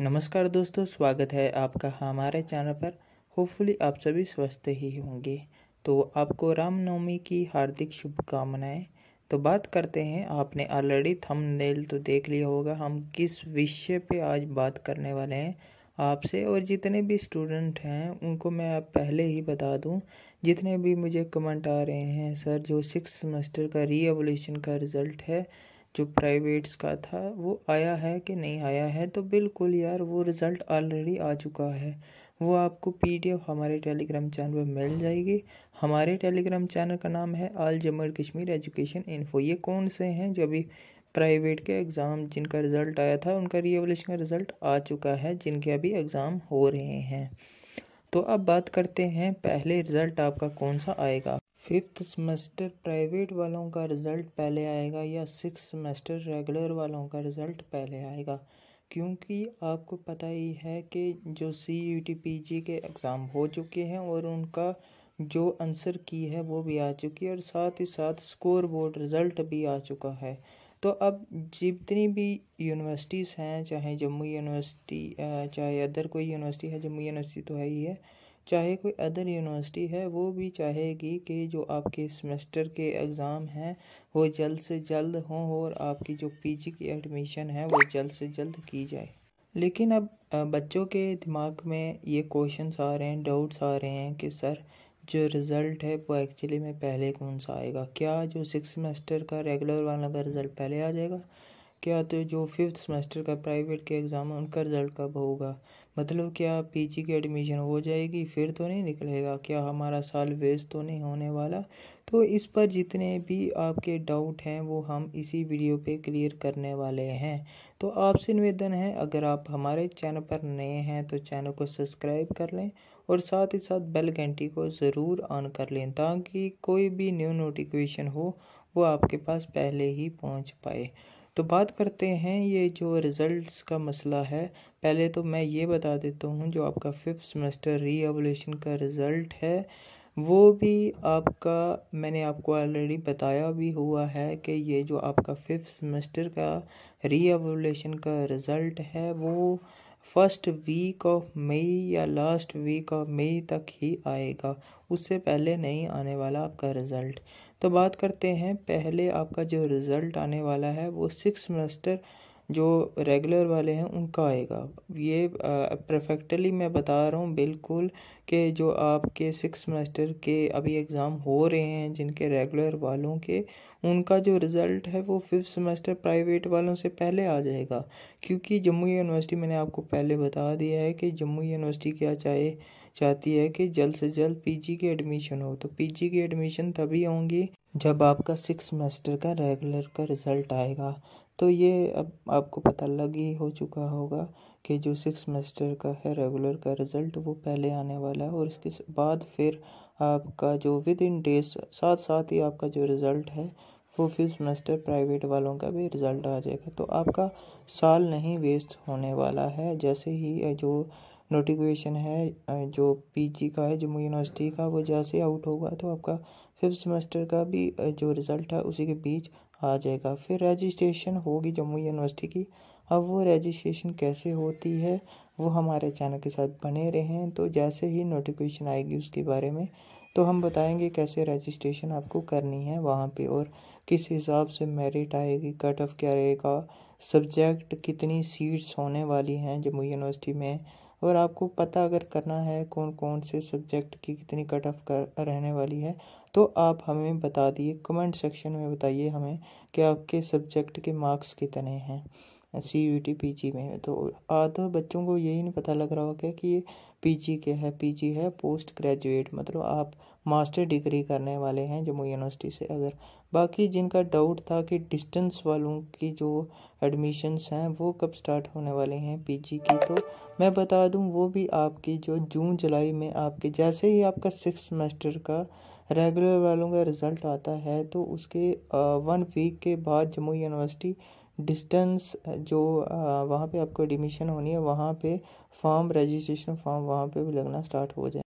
नमस्कार दोस्तों स्वागत है आपका हमारे चैनल पर होपफुली आप सभी स्वस्थ ही होंगे तो आपको रामनवमी की हार्दिक शुभकामनाएं तो बात करते हैं आपने ऑलरेडी थंबनेल तो देख लिया होगा हम किस विषय पे आज बात करने वाले हैं आपसे और जितने भी स्टूडेंट हैं उनको मैं आप पहले ही बता दूं जितने भी मुझे कमेंट आ रहे हैं सर जो सिक्स सेमेस्टर का रीएवोल्यूशन का रिज़ल्ट है जो प्राइवेट्स का था वो आया है कि नहीं आया है तो बिल्कुल यार वो रिज़ल्ट ऑलरेडी आ चुका है वो आपको पीडीएफ हमारे टेलीग्राम चैनल पर मिल जाएगी हमारे टेलीग्राम चैनल का नाम है all Jammu Kashmir education info ये कौन से हैं जो अभी प्राइवेट के एग्ज़ाम जिनका रिज़ल्ट आया था उनका रिवोल्यूशन का रिज़ल्ट आ चुका है जिनके अभी एग्ज़ाम हो रहे हैं तो अब बात करते हैं पहले रिज़ल्ट आपका कौन सा आएगा फिफ्थ सेमेस्टर प्राइवेट वालों का रिज़ल्ट पहले आएगा या सिक्स सेमेस्टर रेगुलर वालों का रिज़ल्ट पहले आएगा क्योंकि आपको पता ही है कि जो C U T P G के एग्ज़ाम हो चुके हैं और उनका जो आंसर की है वो भी आ चुकी है और साथ ही साथ स्कोर बोर्ड रिज़ल्ट भी आ चुका है तो अब जितनी भी यूनिवर्सिटीज़ हैं चाहे जम्मू यूनिवर्सिटी चाहे अदर कोई यूनिवर्सिटी है जम्मू यूनिवर्सिटी तो है ही है चाहे कोई अदर यूनिवर्सिटी है वो भी चाहेगी कि जो आपके सेमेस्टर के एग्ज़ाम हैं वो जल्द से जल्द हों और आपकी जो पीजी की एडमिशन है वो जल्द से जल्द की जाए लेकिन अब बच्चों के दिमाग में ये क्वेश्चंस आ रहे हैं डाउट्स आ रहे हैं कि सर जो रिज़ल्ट है वो एक्चुअली में पहले कौन सा आएगा क्या जो सिक्स सेमेस्टर का रेगुलर वाला का रिज़ल्ट पहले आ जाएगा क्या तो जो फिफ्थ सेमेस्टर का प्राइवेट के एग्ज़ाम है उनका रिज़ल्ट कब होगा मतलब क्या पीजी की एडमिशन हो जाएगी फिर तो नहीं निकलेगा क्या हमारा साल वेस्ट तो नहीं होने वाला तो इस पर जितने भी आपके डाउट हैं वो हम इसी वीडियो पे क्लियर करने वाले हैं तो आपसे निवेदन है अगर आप हमारे चैनल पर नए हैं तो चैनल को सब्सक्राइब कर लें और साथ ही साथ बेल घंटी को ज़रूर ऑन कर लें ताकि कोई भी न्यू नोटिफिकेशन हो वो आपके पास पहले ही पहुँच पाए तो बात करते हैं ये जो रिज़ल्ट्स का मसला है पहले तो मैं ये बता देता हूँ जो आपका फिफ्थ सेमेस्टर री एवोल्यूशन का रिज़ल्ट है वो भी आपका मैंने आपको ऑलरेडी बताया भी हुआ है कि ये जो आपका फिफ्थ सेमेस्टर का री एवोल्यूशन का रिज़ल्ट है वो फर्स्ट वीक ऑफ मई या लास्ट वीक ऑफ मई तक ही आएगा उससे पहले नहीं आने वाला आपका रिज़ल्ट तो बात करते हैं पहले आपका जो रिज़ल्ट आने वाला है वो सिक्स सेमेस्टर जो रेगुलर वाले हैं उनका आएगा ये परफेक्टली मैं बता रहा हूँ बिल्कुल कि जो आपके सिक्स सेमेस्टर के अभी एग्ज़ाम हो रहे हैं जिनके रेगुलर वालों के उनका जो रिज़ल्ट है वो फिफ्थ सेमेस्टर प्राइवेट वालों से पहले आ जाएगा क्योंकि जम्मू यूनिवर्सिटी मैंने आपको पहले बता दिया है कि जम्मू यूनिवर्सिटी क्या चाहे चाहती है कि जल्द से जल्द पीजी की एडमिशन हो तो पीजी की एडमिशन तभी होंगी जब आपका सिक्स सेमेस्टर का रेगुलर का रिज़ल्ट आएगा तो ये अब आपको पता लग ही हो चुका होगा कि जो सिक्स सेमेस्टर का है रेगुलर का रिज़ल्ट वो पहले आने वाला है और इसके बाद फिर आपका जो विद इन डेज साथ साथ ही आपका जो रिज़ल्ट है वो फिफ्थ सेमेस्टर प्राइवेट वालों का भी रिज़ल्ट आ जाएगा तो आपका साल नहीं वेस्ट होने वाला है जैसे ही जो नोटिफिकेशन है जो पीजी का है जम्मू यूनिवर्सिटी का वो जैसे आउट होगा तो आपका फिफ्थ सेमेस्टर का भी जो रिज़ल्ट है उसी के बीच आ जाएगा फिर रजिस्ट्रेशन होगी जम्मू यूनिवर्सिटी की अब वो रजिस्ट्रेशन कैसे होती है वो हमारे चैनल के साथ बने रहें तो जैसे ही नोटिफिकेशन आएगी उसके बारे में तो हम बताएंगे कैसे रजिस्ट्रेशन आपको करनी है वहाँ पे और किस हिसाब से मेरिट आएगी कट ऑफ क्या रहेगा सब्जेक्ट कितनी सीट्स होने वाली हैं जम्मू यूनिवर्सिटी में और आपको पता अगर करना है कौन कौन से सब्जेक्ट की कितनी कट ऑफ कर रहने वाली है तो आप हमें बता दिए कमेंट सेक्शन में बताइए हमें कि आपके सब्जेक्ट के मार्क्स कितने हैं C U T P G में तो आधा बच्चों को यही नहीं पता लग रहा होगा कि ये पी जी क्या है पी जी है पोस्ट ग्रेजुएट मतलब आप मास्टर डिग्री करने वाले हैं जम्मू यूनिवर्सिटी से अगर बाकी जिनका डाउट था कि डिस्टेंस वालों की जो एडमिशन्स हैं वो कब स्टार्ट होने वाले हैं पीजी की तो मैं बता दूं वो भी आपकी जो जून जुलाई में आपके जैसे ही आपका सिक्स सेमेस्टर का रेगुलर वालों का रिज़ल्ट आता है तो उसके वन वीक के बाद जम्मू यूनिवर्सिटी डिस्टेंस जो वहाँ पे आपको एडमिशन होनी है वहाँ पे फॉर्म रजिस्ट्रेशन फॉर्म वहाँ पे भी लगना स्टार्ट हो जाए